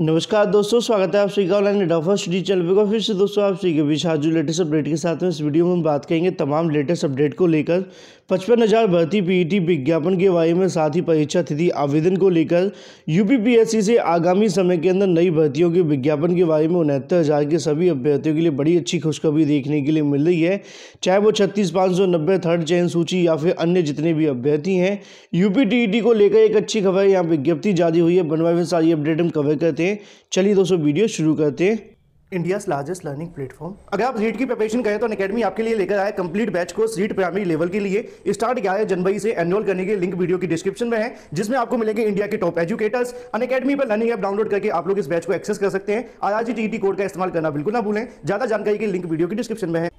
नमस्कार दोस्तों स्वागत है आप सभी का ऑनलाइन डाफा स्टडी चैनल पर फिर से दोस्तों आप सभी के बीच आज जो लेटेस्ट अपडेट के साथ में इस वीडियो में हम बात करेंगे तमाम लेटेस्ट अपडेट को लेकर पचपन हज़ार भर्ती पीईटी e विज्ञापन के बारे में साथ ही परीक्षा तिथि आवेदन को लेकर यूपीपीएससी से आगामी समय के अंदर नई भर्तियों के विज्ञापन के बारे में उनहत्तर हज़ार के सभी अभ्यर्थियों के लिए बड़ी अच्छी खुशखबरी देखने के लिए मिल रही है चाहे वो छत्तीस पाँच सौ नब्बे थर्ड चयन सूची या फिर अन्य जितने भी अभ्यर्थी हैं यूपी e को लेकर एक अच्छी खबर यहाँ विज्ञप्ति जारी हुई है बनवाई में सारी अपडेट हम कवर करते हैं चलिए दोस्तों वीडियो शुरू करते हैं इंडियाज लार्जेस्ट लर्निंग प्लेटफॉर्म अगर आप रीट की प्रिपरेशन करें तो अकेडमी आपके लिए लेकर आया कंप्लीट बैच को रीट प्राइमरी लेवल के लिए स्टार्ट ग्यारह जनवरी से एनरोल करने के लिंक वीडियो की डिस्क्रिप्शन में है जिसमें आपको मिलेंगे इंडिया के टॉप एजुकेटर्स अन अकेडमी पर लर्निंग ऐप डाउनलोड करके आप लोग इस बैच को एक्सेस कर सकते हैं आर कोड e का इस्तेमाल करना बिल्कुल ना भूलें ज्यादा जानकारी के लिंक वीडियो की डिस्क्रिप्शन में है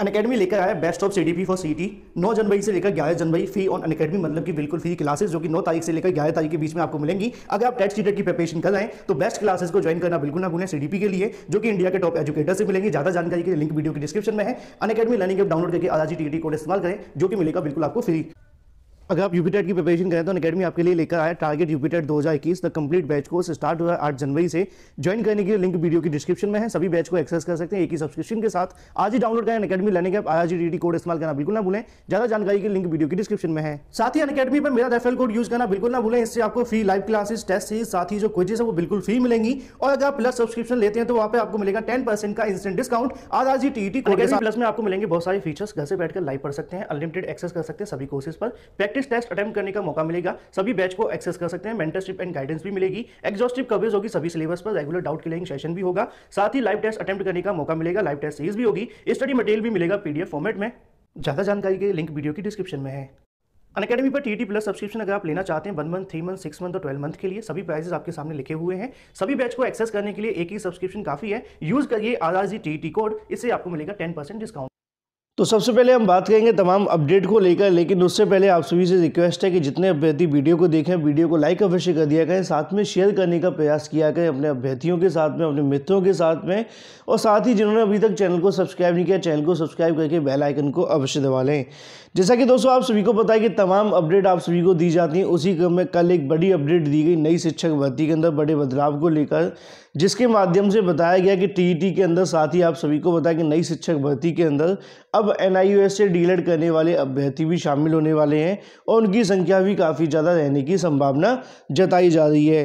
अन अकेडमी लेकर आया बेस्ट ऑफ सीडीपी फॉर सीटी 9 जनवरी से लेकर 11 जनवरी फी ऑन अन अकेडमी मतलब कि बिल्कुल फ्री क्लासेस जो कि 9 तारीख से लेकर 11 तारीख के बीच में आपको मिलेंगी अगर आप टेट सीटेट e की प्रिपरेशन कर रहे हैं तो बेस्ट क्लासेस को ज्वाइन करना बिल्कुल ना भूलें सीडीपी के लिए जो कि इंडिया के टॉप एजुकेटर से मिलेंगे ज्यादा जानकारी के लिंक वीडियो के डिस्क्रिप्शन में है अन अकेडमी लर्निंग डाउनलोड करके आज टी टी कोड इस्तेमाल करें जो कि मिलेगा बिल्कुल आपको फ्री अगर आप यूपीटेट की प्रिपरेशन करें तो अकेडमी आपके लिए लेकर आया target UPTET 2021 the complete batch course start हुआ आठ जनवरी से ज्वाइन करने के लिंक वीडियो की डिस्क्रिप्शन में है सभी बैच को एक्सेस कर सकते हैं एक ही सब्सक्रिप्शन के साथ आज ही डाउनलोड करें अकेडमी लेने के आई आर कोड इस्तेमाल करना बिल्कुल ना भूलें ज्यादा जानकारी के लिंक वीडियो की डिस्क्रिप्शन में है साथ ही अकेडमी पर मेरा रेफल कोड यूज करना बिल्कुल ना भूलें इससे आपको free live classes test series साथ ही जो क्विजेस है वो बिल्कुल फ्री मिलेंगी और अगर आप प्लस सब्सक्रिप्शन लेते हैं तो वहाँ पर आपको मिलेगा टेन परसेंट का इंस्टेंट डिस्काउंट आज आज ही टीईटी कोड प्लस में आपको मिलेंगे बहुत सारे फीचर्स घर से बैठकर लाइव पढ़ सकते हैं अनलिमिटेड एक्सेस कर सकते हैं सभी कोर्सेज पर प्रैक्टिस प्रैक्टिस टेस्ट अटेम्प्ट करने का मौका मिलेगा सभी बैच को एक्सेस कर सकते हैं मेंटरशिप एंड गाइडेंस भी मिलेगी एग्जॉस्टिव कवरेज होगी सभी सिलेबस पर रेगुलर डाउट क्लियरिंग सेशन भी होगा साथ ही लाइव टेस्ट अटेम्प्ट करने का मौका मिलेगा लाइव टेस्ट सीरीज भी होगी स्टडी मटेरियल भी मिलेगा पीडीएफ फॉर्मेट में ज़्यादा जानकारी के लिंक वीडियो की डिस्क्रिप्शन में है अन अकेडमी पर टी प्लस सब्सक्रिप्शन अगर आप लेना चाहते हैं one month three month six month और ट्वेल्व मंथ के लिए सभी प्राइजेस आपके सामने लिखे हुए हैं सभी बैच को एक्सेस करने के लिए एक ही सब्सक्रिप्शन काफी है यूज करिए R R G T code इससे आपको मिलेगा टेन परसेंट डिस्काउंट तो सबसे पहले हम बात करेंगे तमाम अपडेट को लेकर लेकिन उससे पहले आप सभी से रिक्वेस्ट है कि जितने अभ्यर्थी वीडियो को देखें वीडियो को लाइक अवश्य कर दिया करें साथ में शेयर करने का प्रयास किया करें अपने अभ्यर्थियों के साथ में अपने मित्रों के साथ में और साथ ही जिन्होंने अभी तक चैनल को सब्सक्राइब नहीं किया चैनल को सब्सक्राइब करके बेलाइकन को अवश्य दबा लें जैसा कि दोस्तों आप सभी को पता है कि तमाम अपडेट आप सभी को दी जाती हैं उसी क्रम में कल एक बड़ी अपडेट दी गई नई शिक्षक भर्ती के अंदर बड़े बदलाव को लेकर जिसके माध्यम से बताया गया कि टीईटी के अंदर साथ ही आप सभी को बताया कि नई शिक्षक भर्ती के अंदर अब एनआईयूएस से डीएलएड करने वाले अभ्यर्थी भी शामिल होने वाले हैं और उनकी संख्या भी काफ़ी ज़्यादा रहने की संभावना जताई जा रही है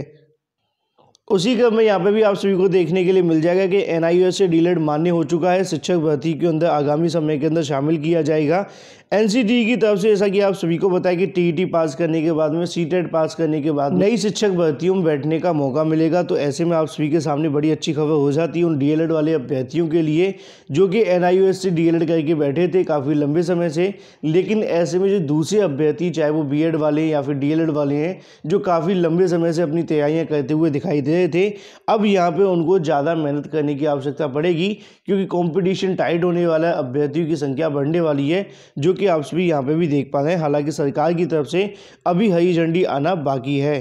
उसी क्रम में यहाँ पे भी आप सभी को देखने के लिए मिल जाएगा कि एन आई से डीलेड मान्य हो चुका है शिक्षक भर्ती के अंदर आगामी समय के अंदर शामिल किया जाएगा एन e की तरफ से जैसा कि आप सभी को बताया कि टी e पास करने के बाद में सी e पास करने के बाद नई शिक्षक भर्तियों में बैठने का मौका मिलेगा तो ऐसे में आप सभी के सामने बड़ी अच्छी खबर हो जाती है उन डी वाले अभ्यर्थियों के लिए जो कि एन से डी करके बैठे थे काफ़ी लंबे समय से लेकिन ऐसे में जो दूसरे अभ्यर्थी चाहे वो बी वाले या फिर डी वाले हैं जो काफ़ी लंबे समय से अपनी तैयारियाँ करते हुए दिखाई दे रहे थे अब यहाँ पे उनको ज़्यादा मेहनत करने की आवश्यकता पड़ेगी क्योंकि कंपटीशन टाइट होने वाला है अभ्यर्थियों की संख्या बढ़ने वाली है जो कि आप सभी यहाँ पे भी देख पा रहे हैं हालांकि सरकार की तरफ से अभी हरी झंडी आना बाकी है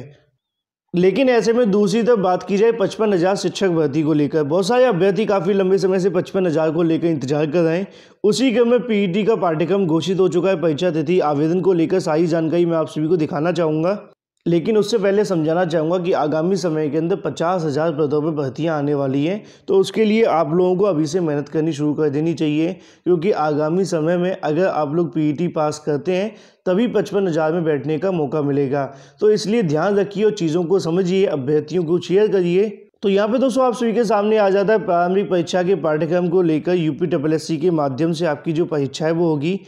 लेकिन ऐसे में दूसरी तरफ बात की जाए पचपन हज़ार शिक्षक भर्ती को लेकर बहुत सारे अभ्यर्थी काफ़ी लंबे समय से पचपन हज़ार को लेकर इंतजार कर रहे हैं उसी क्रम में पीईटी e का पाठ्यक्रम घोषित हो चुका है परीक्षा तिथि आवेदन को लेकर सारी जानकारी मैं आप सभी को दिखाना चाहूँगा लेकिन उससे पहले समझाना चाहूँगा कि आगामी समय के अंदर पचास हज़ार पदों पर भर्तियाँ आने वाली हैं तो उसके लिए आप लोगों को अभी से मेहनत करनी शुरू कर देनी चाहिए क्योंकि आगामी समय में अगर आप लोग पीईटी e पास करते हैं तभी पचपन हज़ार में बैठने का मौका मिलेगा तो इसलिए ध्यान रखिए और चीज़ों को समझिए अभ्यर्थियों को शेयर करिए तो यहाँ पे दोस्तों आप सभी के सामने आ जाता है प्रारंभिक परीक्षा के पाठ्यक्रम को लेकर यूपी डब्ल्यू के माध्यम से आपकी जो परीक्षा है वो होगी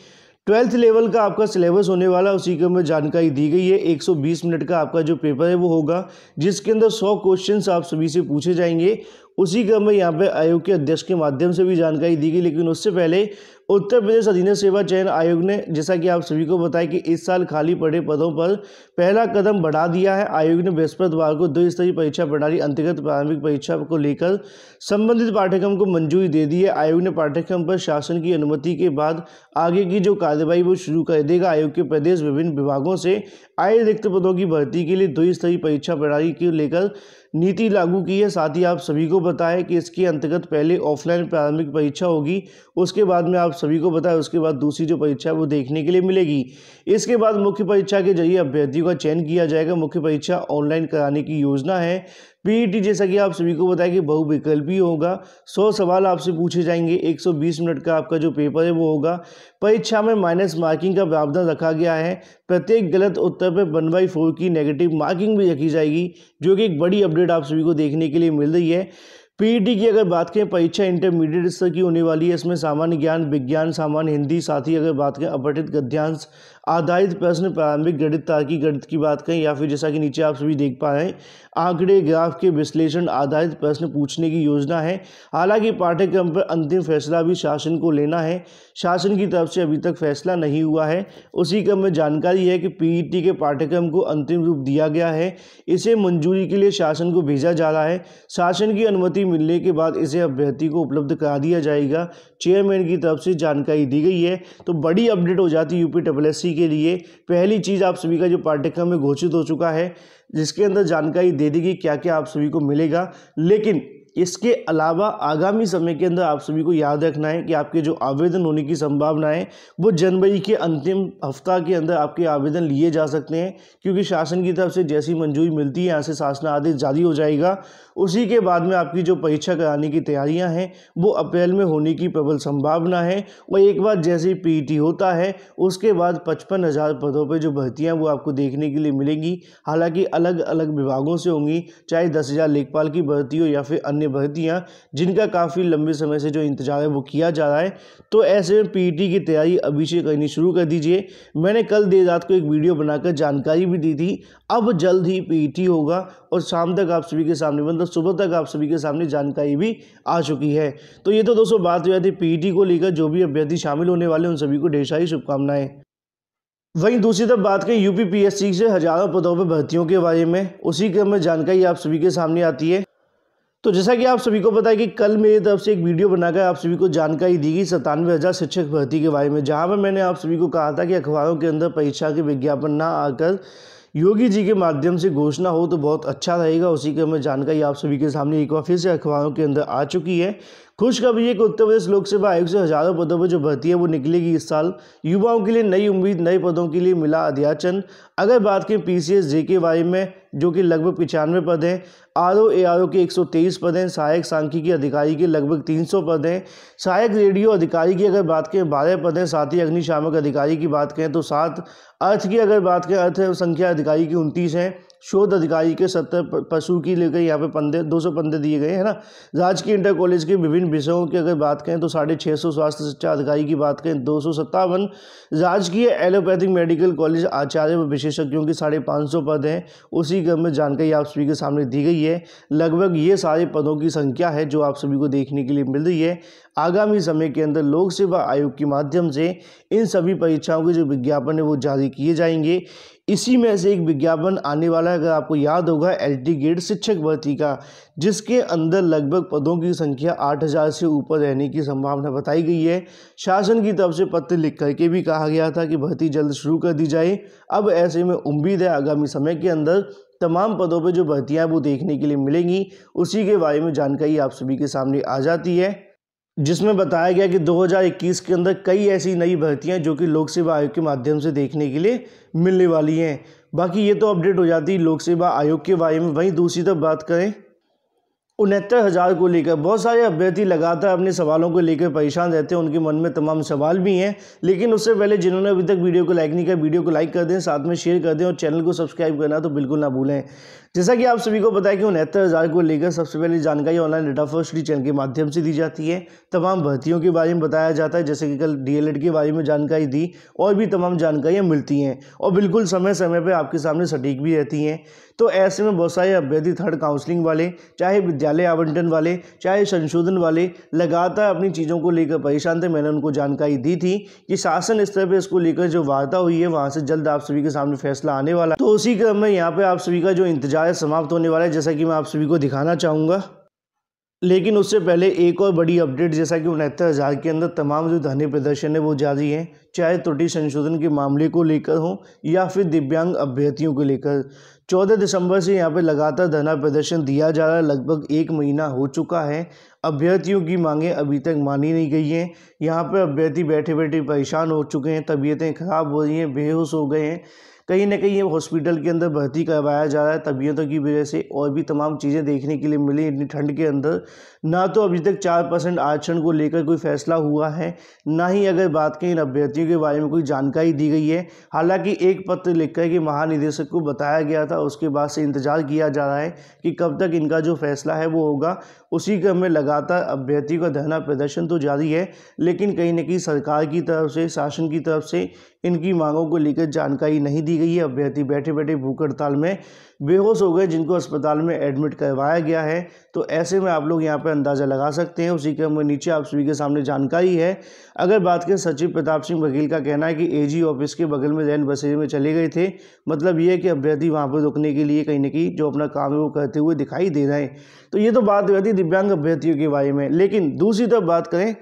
ट्वेल्थ लेवल का आपका सिलेबस होने वाला उसी के में जानकारी दी गई है 120 मिनट का आपका जो पेपर है वो होगा जिसके अंदर 100 क्वेश्चंस आप सभी से पूछे जाएंगे उसी क्रम में यहाँ पे आयोग के अध्यक्ष के माध्यम से भी जानकारी दी गई लेकिन उससे पहले उत्तर प्रदेश अधीन सेवा चयन आयोग ने जैसा कि आप सभी को बताया कि इस साल खाली पड़े पदों पर पहला कदम बढ़ा दिया है आयोग ने बृहस्पतिवार को दो स्तरीय परीक्षा प्रणाली अंतर्गत प्रारंभिक परीक्षा को लेकर संबंधित पाठ्यक्रम को मंजूरी दे दी है आयोग ने पाठ्यक्रम पर शासन की अनुमति के बाद आगे की जो कार्यवाही वो शुरू कर देगा आयोग के प्रदेश विभिन्न विभागों से आये रिक्त पदों की भर्ती के लिए दो स्तरीय परीक्षा प्रणाली को लेकर नीति लागू की है साथ ही आप सभी को बताएं कि इसके अंतर्गत पहले ऑफलाइन प्रारंभिक परीक्षा होगी उसके बाद में आप सभी को बताएं उसके बाद दूसरी जो परीक्षा है वो देखने के लिए मिलेगी इसके बाद मुख्य परीक्षा के जरिए अभ्यर्थियों का चयन किया जाएगा मुख्य परीक्षा ऑनलाइन कराने की योजना है पीईटी जैसा कि आप सभी को बताया कि बहुविकल्पी होगा 100 सवाल आपसे पूछे जाएंगे 120 मिनट का आपका जो पेपर है वो होगा परीक्षा में माइनस मार्किंग का प्रावधान रखा गया है प्रत्येक गलत उत्तर पर वन बाई फोर की नेगेटिव मार्किंग भी रखी जाएगी जो कि एक बड़ी अपडेट आप सभी को देखने के लिए मिल रही है पी की अगर बात करें परीक्षा इंटरमीडिएट स्तर की होने वाली है इसमें सामान्य ज्ञान विज्ञान सामान्य हिंदी साथ ही अगर बात करें अपठित गद्यांश आधारित प्रश्न प्रारंभिक गणित तार्किक गणित की बात करें या फिर जैसा कि नीचे आप सभी देख पा रहे हैं आंकड़े ग्राफ के विश्लेषण आधारित प्रश्न पूछने की योजना है हालांकि पाठ्यक्रम पर अंतिम फैसला भी शासन को लेना है शासन की तरफ से अभी तक फैसला नहीं हुआ है उसी क्रम में जानकारी है कि पीईटी के पाठ्यक्रम को अंतिम रूप दिया गया है इसे मंजूरी के लिए शासन को भेजा जा रहा है शासन की अनुमति मिलने के बाद इसे अभ्यर्थी को उपलब्ध करा दिया जाएगा चेयरमैन की तरफ से जानकारी दी गई है तो बड़ी अपडेट हो जाती यूपी डब्ल्यू के लिए पहली चीज़ आप सभी का जो पाठ्यक्रम में घोषित हो चुका है जिसके अंदर जानकारी दे देगी क्या क्या आप सभी को मिलेगा लेकिन इसके अलावा आगामी समय के अंदर आप सभी को याद रखना है कि आपके जो आवेदन होने की संभावना है वो जनवरी के अंतिम हफ्ता के अंदर आपके आवेदन लिए जा सकते हैं क्योंकि शासन की तरफ से जैसी मंजूरी मिलती है यहाँ से शासना आदेश जारी हो जाएगा उसी के बाद में आपकी जो परीक्षा कराने की तैयारियाँ हैं वो अप्रैल में होने की प्रबल संभावना है और एक बार जैसे पी होता है उसके बाद पचपन हज़ार पदों पर जो भर्तियाँ वो आपको देखने के लिए मिलेंगी हालाँकि अलग अलग विभागों से होंगी चाहे दस हज़ार लेखपाल की भर्ती हो या फिर अन्य भर्तियाँ जिनका काफ़ी लंबे समय से जो इंतजार है वो किया जा रहा है तो ऐसे में पी की तैयारी अभी से करनी शुरू कर दीजिए मैंने कल देर रात को एक वीडियो बनाकर जानकारी भी दी थी अब जल्द ही पी होगा और शाम तक आप सभी के सामने मतलब सुबह तक आप सभी के सामने जानकारी भी आ चुकी है तो ये तो दोस्तों बात हो जाती है को लेकर जो भी अभ्यर्थी शामिल होने वाले उन सभी को ढेर सारी शुभकामनाएं वहीं दूसरी तरफ बात करें यूपीपीएससी से हजारों पदों पर भर्तियों के बारे में उसी क्रम में जानकारी आप सभी के सामने आती है तो जैसा कि आप सभी को पता है कि कल मेरी तरफ से एक वीडियो बनाकर आप सभी को जानकारी दी गई सतानवे हज़ार शिक्षक भर्ती के बारे में जहां पर मैंने आप सभी को कहा था कि अखबारों के अंदर परीक्षा के विज्ञापन ना आकर योगी जी के माध्यम से घोषणा हो तो बहुत अच्छा रहेगा उसी के हमें जानकारी आप सभी के सामने एक बार फिर से अखबारों के अंदर आ चुकी है खुशखबरी है कि उत्तर प्रदेश सेवा आयोग से हजारों पदों पर जो भर्ती है वो निकलेगी इस साल युवाओं के लिए नई उम्मीद नए पदों के लिए मिला अध्याचन अगर बात करें पी सी के वाई में जो कि लगभग पचानवे पद हैं R O A R O के एक सौ तेईस पद हैं सहायक सांख्यिकी अधिकारी के लगभग तीन सौ पद हैं सहायक रेडियो अधिकारी की अगर बात करें बारह पद हैं साथ ही अग्निशामक अधिकारी की बात करें तो सात अर्थ की अगर बात करें अर्थ संख्या अधिकारी की उनतीस हैं शोध अधिकारी के सत्तर पशु की लेकर यहाँ पे पंदे दो सौ पंदे दिए गए हैं ना राजकीय इंटर कॉलेज के विभिन्न विषयों की अगर बात करें तो साढ़े छः सौ स्वास्थ्य शिक्षा अधिकारी की बात करें दो सौ सत्तावन राजकीय एलोपैथिक मेडिकल कॉलेज आचार्य व विशेषज्ञों की साढ़े पाँच सौ पद हैं उसी क्रम में जानकारी आप सभी के सामने दी गई है लगभग ये सारे पदों की संख्या है जो आप सभी को देखने के लिए मिल रही है आगामी समय के अंदर लोक सेवा आयोग के माध्यम से इन सभी परीक्षाओं के जो विज्ञापन है वो जारी किए जाएंगे इसी में से एक विज्ञापन आने वाला है अगर आपको याद होगा एल टी गेट शिक्षक भर्ती का जिसके अंदर लगभग पदों की संख्या आठ हज़ार से ऊपर रहने की संभावना बताई गई है शासन की तरफ से पत्र लिख करके भी कहा गया था कि भर्ती जल्द शुरू कर दी जाए अब ऐसे में उम्मीद है आगामी समय के अंदर तमाम पदों पर जो भर्तियाँ वो देखने के लिए मिलेंगी उसी के बारे में जानकारी आप सभी के सामने आ जाती है जिसमें बताया गया कि 2021 के अंदर कई ऐसी नई भर्तियां जो कि लोक सेवा आयोग के माध्यम से देखने के लिए मिलने वाली हैं बाकी ये तो अपडेट हो जाती है लोक सेवा आयोग के बारे में वहीं दूसरी तरफ बात करें उनहत्तर हज़ार को लेकर बहुत सारे अभ्यर्थी लगातार अपने सवालों को लेकर परेशान रहते हैं उनके मन में तमाम सवाल भी हैं लेकिन उससे पहले जिन्होंने अभी तक वीडियो को लाइक नहीं किया वीडियो को लाइक कर दें साथ में शेयर कर दें और चैनल को सब्सक्राइब करना तो बिल्कुल ना भूलें जैसा कि आप सभी को पता है कि उनहत्तर हज़ार को लेकर सबसे पहले जानकारी ऑनलाइन फर्स्ट डी चैनल के माध्यम से दी जाती है तमाम भर्तियों के बारे में बताया जाता है जैसे कि कल डीएलएड के बारे में जानकारी दी और भी तमाम जानकारियाँ मिलती हैं और बिल्कुल समय समय पर आपके सामने सटीक भी रहती हैं तो ऐसे में बहुत सारे अभ्यर्थी थर्ड काउंसलिंग वाले चाहे विद्यालय आवंटन वाले चाहे संशोधन वाले लगातार अपनी चीज़ों को लेकर परेशान थे मैंने उनको जानकारी दी थी कि शासन स्तर पर इसको लेकर जो वार्ता हुई है वहाँ से जल्द आप सभी के सामने फैसला आने वाला तो उसी क्रम में यहाँ पर आप सभी का जो इंतजार आयत समाप्त होने वाला है जैसा कि मैं आप सभी को दिखाना चाहूँगा लेकिन उससे पहले एक और बड़ी अपडेट जैसा कि उनहत्तर हज़ार के अंदर तमाम जो धरने प्रदर्शन है वो जारी हैं चाहे त्रुटि संशोधन के मामले को लेकर हो या फिर दिव्यांग अभ्यर्थियों को लेकर 14 दिसंबर से यहाँ पे लगातार धरना प्रदर्शन दिया जा रहा है लगभग एक महीना हो चुका है अभ्यर्थियों की मांगें अभी तक मानी नहीं गई हैं यहाँ पर अभ्यर्थी बैठे बैठे परेशान हो चुके हैं तबीयतें खराब हो रही हैं बेहोश हो गए हैं कहीं ना कहीं हॉस्पिटल के अंदर भर्ती करवाया जा रहा है तबीयतों की वजह से और भी तमाम चीज़ें देखने के लिए मिली इतनी ठंड के अंदर ना तो अभी तक चार परसेंट आरक्षण को लेकर कोई फैसला हुआ है ना ही अगर बात करें इन अभ्यर्थियों के बारे में कोई जानकारी दी गई है हालांकि एक पत्र लिखकर के महानिदेशक को बताया गया था उसके बाद से इंतजार किया जा रहा है कि कब तक इनका जो फैसला है वो होगा उसी क्रम में लगातार अभ्यर्थियों का धरना प्रदर्शन तो जारी है लेकिन कहीं ना कहीं सरकार की तरफ से शासन की तरफ से इनकी मांगों को लेकर जानकारी नहीं दी गई है अभ्यर्थी बैठे बैठे भूख हड़ताल में बेहोश हो गए जिनको अस्पताल में एडमिट करवाया गया है तो ऐसे में आप लोग यहाँ पर अंदाज़ा लगा सकते हैं उसी क्रम में नीचे आप सभी के सामने जानकारी है अगर बात करें सचिव प्रताप सिंह बघेल का कहना है कि ए ऑफिस के बगल में रैन बसेरे में चले गए थे मतलब ये है कि अभ्यर्थी वहाँ पर रुकने के लिए कहीं ना कहीं जो अपना काम है वो करते हुए दिखाई दे रहे हैं तो ये तो बात अभ्यर्थी दिव्यांग अभ्यर्थियों के बारे में लेकिन दूसरी तरफ बात करें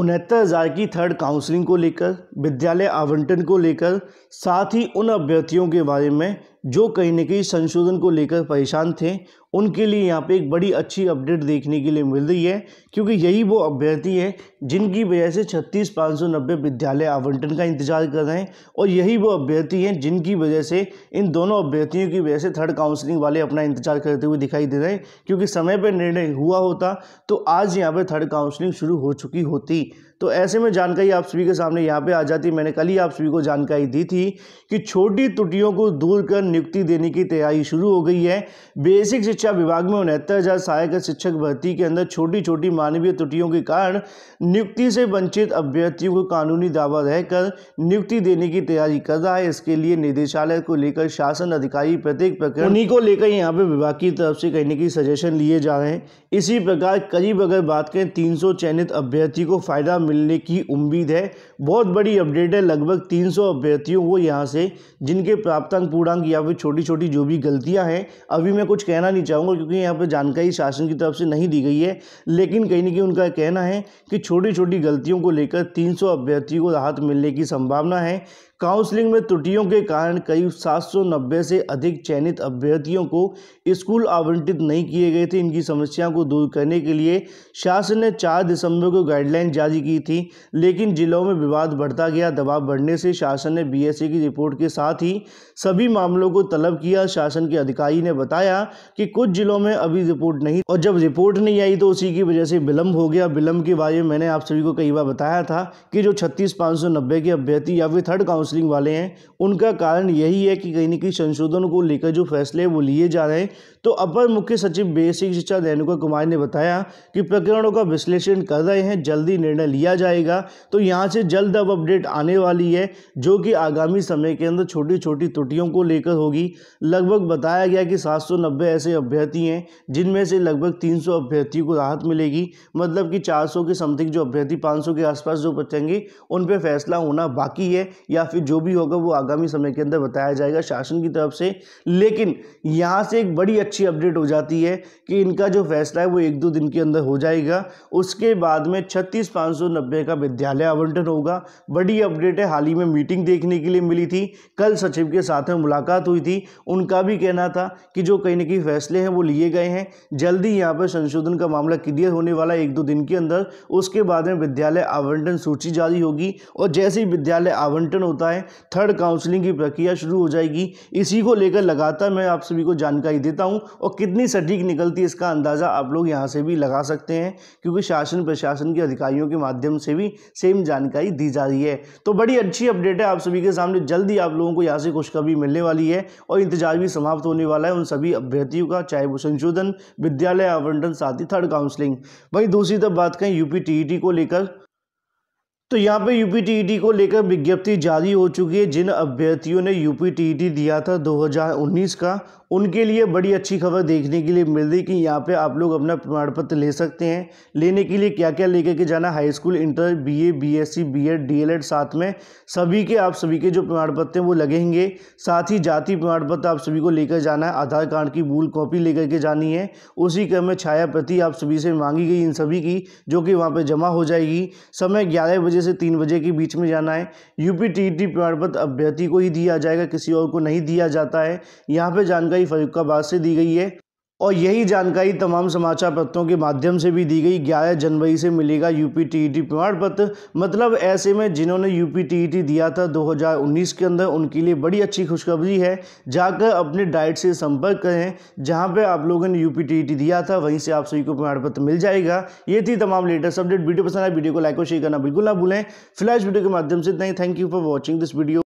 उनहत्तर हज़ार की थर्ड काउंसलिंग को लेकर विद्यालय आवंटन को लेकर साथ ही उन अभ्यर्थियों के बारे में जो कहीं ना कहीं संशोधन को लेकर परेशान थे उनके लिए यहाँ पे एक बड़ी अच्छी अपडेट देखने के लिए मिल रही है क्योंकि यही वो अभ्यर्थी हैं जिनकी वजह से छत्तीस पाँच सौ नब्बे विद्यालय आवंटन का इंतजार कर रहे हैं और यही वो अभ्यर्थी हैं जिनकी वजह से इन दोनों अभ्यर्थियों की वजह से थर्ड काउंसलिंग वाले अपना इंतजार करते हुए दिखाई दे रहे हैं क्योंकि समय पर निर्णय हुआ होता तो आज यहाँ पर थर्ड काउंसलिंग शुरू हो चुकी होती तो ऐसे में जानकारी आप सभी के सामने यहाँ पे आ जाती मैंने कल ही आप सभी को जानकारी दी थी कि छोटी त्रुटियों को दूर कर नियुक्ति देने की तैयारी शुरू हो गई है बेसिक शिक्षा विभाग में उनहत्तर हज़ार सहायक शिक्षक भर्ती के अंदर छोटी छोटी मानवीय त्रुटियों के कारण नियुक्ति से वंचित अभ्यर्थियों को कानूनी दावा रहकर नियुक्ति देने की तैयारी कर रहा है इसके लिए निदेशालय को लेकर शासन अधिकारी प्रत्येक प्रकरण उन्हीं को लेकर यहाँ पे विभाग की तरफ से कहने की सजेशन लिए जा रहे हैं इसी प्रकार करीब अगर बात करें तीन चयनित अभ्यर्थी को फायदा मिलने की उम्मीद है बहुत बड़ी अपडेट है लगभग 300 अभ्यर्थियों को यहाँ से जिनके प्राप्तांक पूर्णांक या फिर छोटी छोटी जो भी गलतियाँ हैं अभी मैं कुछ कहना नहीं चाहूँगा क्योंकि यहाँ पर जानकारी शासन की तरफ से नहीं दी गई है लेकिन कहीं ना कहीं उनका कहना है कि छोटी छोटी गलतियों को लेकर तीन अभ्यर्थियों को राहत मिलने की संभावना है काउंसलिंग में त्रुटियों के कारण करीब सात से अधिक चयनित अभ्यर्थियों को स्कूल आवंटित नहीं किए गए थे इनकी समस्याओं को दूर करने के लिए शासन ने 4 दिसंबर को गाइडलाइन जारी की थी लेकिन जिलों में विवाद बढ़ता गया दबाव बढ़ने से शासन ने बी की रिपोर्ट के साथ ही सभी मामलों को तलब किया शासन के अधिकारी ने बताया कि कुछ जिलों में अभी रिपोर्ट नहीं और जब रिपोर्ट नहीं आई तो उसी की वजह से विलम्ब हो गया विलम्ब के बारे में मैंने आप सभी को कई बार बताया था कि जो छत्तीस के अभ्यर्थी या फिर थर्ड काउंसिल काउंसलिंग वाले हैं उनका कारण यही है कि कहीं ना कहीं संशोधन को लेकर जो फैसले वो लिए जा रहे हैं तो अपर मुख्य सचिव बेसिक शिक्षा रेणुका कुमार ने बताया कि प्रकरणों का विश्लेषण कर रहे हैं जल्दी निर्णय लिया जाएगा तो यहाँ से जल्द अब अपडेट आने वाली है जो कि आगामी समय के अंदर छोटी छोटी त्रुटियों को लेकर होगी लगभग बताया गया कि सात ऐसे अभ्यर्थी हैं जिनमें से लगभग तीन अभ्यर्थियों को राहत मिलेगी मतलब कि चार के समथिंग जो अभ्यर्थी पाँच के आसपास जो बचेंगे उन पर फैसला होना बाकी है या फिर जो भी होगा वो आगामी समय के अंदर बताया जाएगा शासन की तरफ से लेकिन यहाँ से एक बड़ी अच्छी अपडेट हो जाती है कि इनका जो फैसला है वो एक दो दिन के अंदर हो जाएगा उसके बाद में छत्तीस पाँच सौ नब्बे का विद्यालय आवंटन होगा बड़ी अपडेट है हाल ही में मीटिंग देखने के लिए मिली थी कल सचिव के साथ में मुलाकात हुई थी उनका भी कहना था कि जो कहीं ना कहीं फैसले हैं वो लिए गए हैं जल्दी यहाँ पर संशोधन का मामला क्लियर होने वाला एक दो दिन के अंदर उसके बाद में विद्यालय आवंटन सूची जारी होगी और जैसे ही विद्यालय आवंटन होता है थर्ड काउंसलिंग की प्रक्रिया शुरू हो जाएगी इसी को लेकर लगातार मैं आप सभी को जानकारी देता हूँ हूँ और कितनी सटीक निकलती है इसका अंदाज़ा आप लोग यहाँ से भी लगा सकते हैं क्योंकि शासन प्रशासन के अधिकारियों के माध्यम से भी सेम जानकारी दी जा रही है तो बड़ी अच्छी अपडेट है आप सभी के सामने जल्दी आप लोगों को यहाँ से खुशखबरी मिलने वाली है और इंतजार भी समाप्त होने वाला है उन सभी अभ्यर्थियों का चाहे वो संशोधन विद्यालय आवंटन साथ ही थर्ड काउंसलिंग वहीं दूसरी तरफ बात करें यूपी टीईटी e को लेकर तो यहाँ पे यू e को लेकर विज्ञप्ति जारी हो चुकी है जिन अभ्यर्थियों ने यू e दिया था 2019 का उनके लिए बड़ी अच्छी खबर देखने के लिए मिल रही कि यहाँ पे आप लोग अपना प्रमाण पत्र ले सकते हैं लेने के लिए क्या क्या लेकर के जाना high school inter BA BSc BEd DElEd साथ में सभी के आप सभी के जो प्रमाण पत्र हैं वो लगेंगे साथ ही जाति प्रमाण पत्र आप सभी को लेकर जाना है आधार कार्ड की मूल कॉपी लेकर के जानी है उसी क्रम में छाया प्रति आप सभी से मांगी गई इन सभी की जो कि वहाँ पर जमा हो जाएगी समय ग्यारह बजे से तीन बजे के बीच में जाना है यूपी टी प्रमाण पत्र अभ्यर्थी को ही दिया जाएगा किसी और को नहीं दिया जाता है यहाँ पर जानकारी जानकारी फरुखाबाद से दी गई है और यही जानकारी तमाम समाचार पत्रों के माध्यम से भी दी गई 11 जनवरी से मिलेगा यूपी टीईटी प्रमाण पत्र मतलब ऐसे में जिन्होंने यूपी टीईटी दिया था 2019 के अंदर उनके लिए बड़ी अच्छी खुशखबरी है जाकर अपने डाइट से संपर्क करें जहां पे आप लोगों ने यूपी टीईटी दिया था वहीं से आप सभी को प्रमाण पत्र मिल जाएगा ये थी तमाम लेटेस्ट अपडेट वीडियो पसंद आए वीडियो को लाइक और शेयर करना बिल्कुल ना भूलें फिलहाल इस वीडियो के माध्यम से इतना ही thank you for watching this video